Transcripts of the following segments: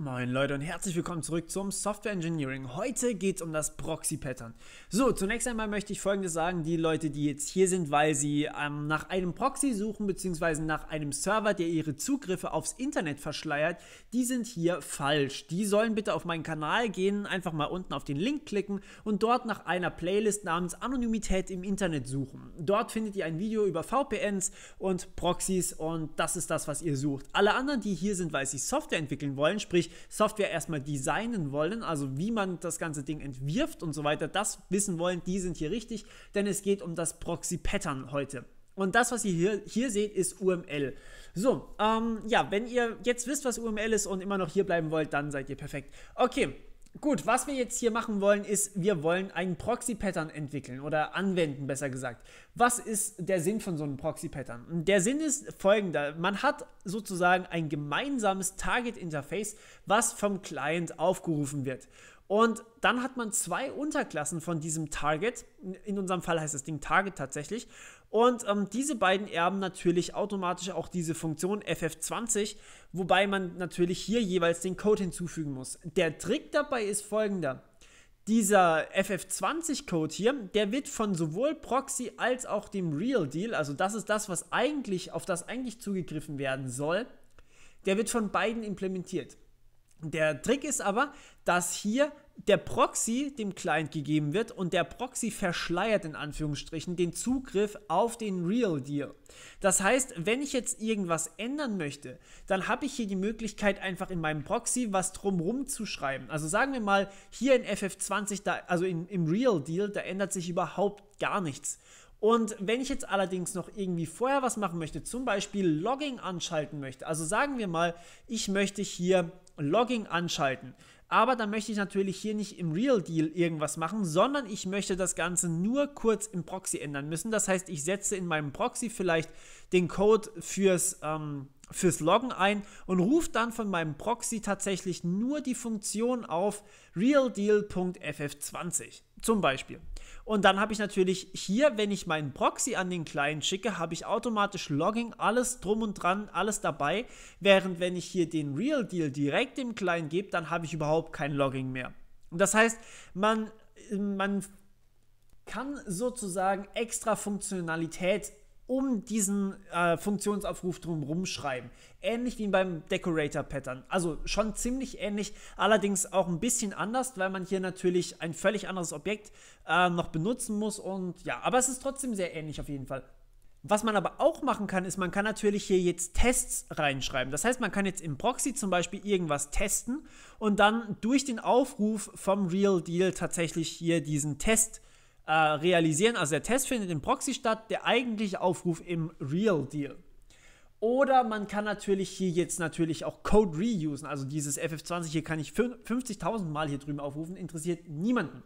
Moin Leute und herzlich willkommen zurück zum Software Engineering. Heute geht es um das Proxy Pattern. So, zunächst einmal möchte ich Folgendes sagen. Die Leute, die jetzt hier sind, weil sie ähm, nach einem Proxy suchen, beziehungsweise nach einem Server, der ihre Zugriffe aufs Internet verschleiert, die sind hier falsch. Die sollen bitte auf meinen Kanal gehen, einfach mal unten auf den Link klicken und dort nach einer Playlist namens Anonymität im Internet suchen. Dort findet ihr ein Video über VPNs und Proxys und das ist das, was ihr sucht. Alle anderen, die hier sind, weil sie Software entwickeln wollen, sprich wirklich Software erstmal designen wollen, also wie man das ganze Ding entwirft und so weiter, das wissen wollen, die sind hier richtig, denn es geht um das Proxy-Pattern heute. Und das, was ihr hier, hier seht, ist UML. So, ähm, ja, wenn ihr jetzt wisst, was UML ist und immer noch hier bleiben wollt, dann seid ihr perfekt. Okay, Gut, was wir jetzt hier machen wollen, ist, wir wollen einen Proxy-Pattern entwickeln oder anwenden, besser gesagt. Was ist der Sinn von so einem Proxy-Pattern? Der Sinn ist folgender. Man hat sozusagen ein gemeinsames Target-Interface, was vom Client aufgerufen wird. Und dann hat man zwei Unterklassen von diesem Target. In unserem Fall heißt das Ding Target tatsächlich. Und ähm, diese beiden erben natürlich automatisch auch diese Funktion FF20, wobei man natürlich hier jeweils den Code hinzufügen muss. Der Trick dabei ist folgender. Dieser FF20-Code hier, der wird von sowohl Proxy als auch dem Real Deal, also das ist das, was eigentlich, auf das eigentlich zugegriffen werden soll, der wird von beiden implementiert. Der Trick ist aber, dass hier der Proxy dem Client gegeben wird und der Proxy verschleiert in Anführungsstrichen den Zugriff auf den Real Deal. Das heißt, wenn ich jetzt irgendwas ändern möchte, dann habe ich hier die Möglichkeit einfach in meinem Proxy was drumrum zu schreiben. Also sagen wir mal, hier in FF20, da, also in, im Real Deal, da ändert sich überhaupt gar nichts. Und wenn ich jetzt allerdings noch irgendwie vorher was machen möchte, zum Beispiel Logging anschalten möchte, also sagen wir mal, ich möchte hier Logging anschalten. Aber dann möchte ich natürlich hier nicht im Real Deal irgendwas machen, sondern ich möchte das Ganze nur kurz im Proxy ändern müssen. Das heißt, ich setze in meinem Proxy vielleicht den Code fürs, ähm, fürs Loggen ein und ruft dann von meinem Proxy tatsächlich nur die Funktion auf realdeal.ff20 zum Beispiel. Und dann habe ich natürlich hier, wenn ich meinen Proxy an den Client schicke, habe ich automatisch Logging, alles drum und dran, alles dabei. Während wenn ich hier den Real Deal direkt dem Client gebe, dann habe ich überhaupt kein Logging mehr. Und das heißt, man, man kann sozusagen extra Funktionalität um diesen äh, Funktionsaufruf drumherum schreiben. Ähnlich wie beim Decorator-Pattern. Also schon ziemlich ähnlich, allerdings auch ein bisschen anders, weil man hier natürlich ein völlig anderes Objekt äh, noch benutzen muss. Und ja, aber es ist trotzdem sehr ähnlich auf jeden Fall. Was man aber auch machen kann, ist, man kann natürlich hier jetzt Tests reinschreiben. Das heißt, man kann jetzt im Proxy zum Beispiel irgendwas testen und dann durch den Aufruf vom Real Deal tatsächlich hier diesen Test äh, realisieren. Also der Test findet im Proxy statt, der eigentliche Aufruf im Real Deal. Oder man kann natürlich hier jetzt natürlich auch Code reusen. Also dieses FF20 hier kann ich 50.000 Mal hier drüben aufrufen, interessiert niemanden.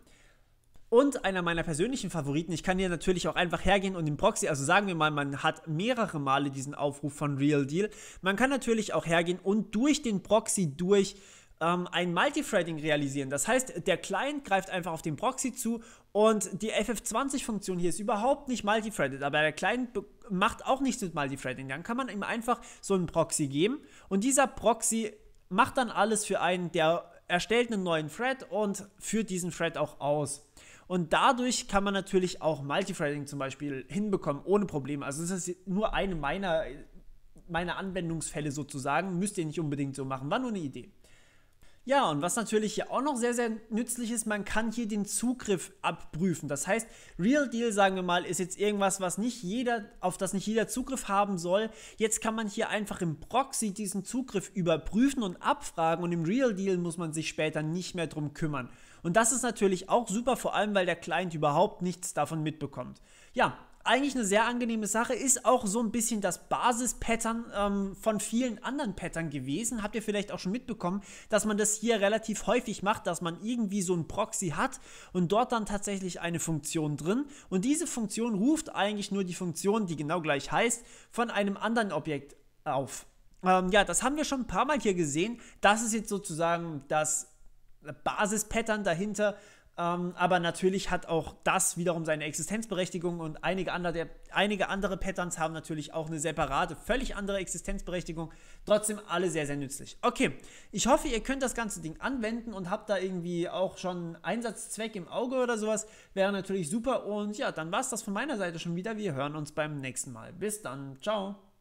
Und einer meiner persönlichen Favoriten, ich kann hier natürlich auch einfach hergehen und im Proxy, also sagen wir mal, man hat mehrere Male diesen Aufruf von Real Deal. Man kann natürlich auch hergehen und durch den Proxy durch ähm, ein Multithreading realisieren. Das heißt, der Client greift einfach auf den Proxy zu und die FF20-Funktion hier ist überhaupt nicht multithreaded, aber der Client macht auch nichts mit Multithreading. Dann kann man ihm einfach so einen Proxy geben und dieser Proxy macht dann alles für einen, der erstellt einen neuen Thread und führt diesen Thread auch aus. Und dadurch kann man natürlich auch Multithreading zum Beispiel hinbekommen, ohne Probleme. Also das ist nur eine meiner, meiner Anwendungsfälle sozusagen. Müsst ihr nicht unbedingt so machen, war nur eine Idee. Ja, und was natürlich hier auch noch sehr, sehr nützlich ist, man kann hier den Zugriff abprüfen. Das heißt, Real Deal, sagen wir mal, ist jetzt irgendwas, was nicht jeder, auf das nicht jeder Zugriff haben soll. Jetzt kann man hier einfach im Proxy diesen Zugriff überprüfen und abfragen und im Real Deal muss man sich später nicht mehr drum kümmern. Und das ist natürlich auch super, vor allem weil der Client überhaupt nichts davon mitbekommt. Ja, eigentlich eine sehr angenehme Sache, ist auch so ein bisschen das Basispattern ähm, von vielen anderen Pattern gewesen. Habt ihr vielleicht auch schon mitbekommen, dass man das hier relativ häufig macht, dass man irgendwie so ein Proxy hat und dort dann tatsächlich eine Funktion drin. Und diese Funktion ruft eigentlich nur die Funktion, die genau gleich heißt, von einem anderen Objekt auf. Ähm, ja, das haben wir schon ein paar Mal hier gesehen. Das ist jetzt sozusagen das Basispattern dahinter, ähm, aber natürlich hat auch das wiederum seine Existenzberechtigung und einige andere, einige andere Patterns haben natürlich auch eine separate, völlig andere Existenzberechtigung. Trotzdem alle sehr, sehr nützlich. Okay, ich hoffe, ihr könnt das ganze Ding anwenden und habt da irgendwie auch schon Einsatzzweck im Auge oder sowas. Wäre natürlich super. Und ja, dann war es das von meiner Seite schon wieder. Wir hören uns beim nächsten Mal. Bis dann. Ciao.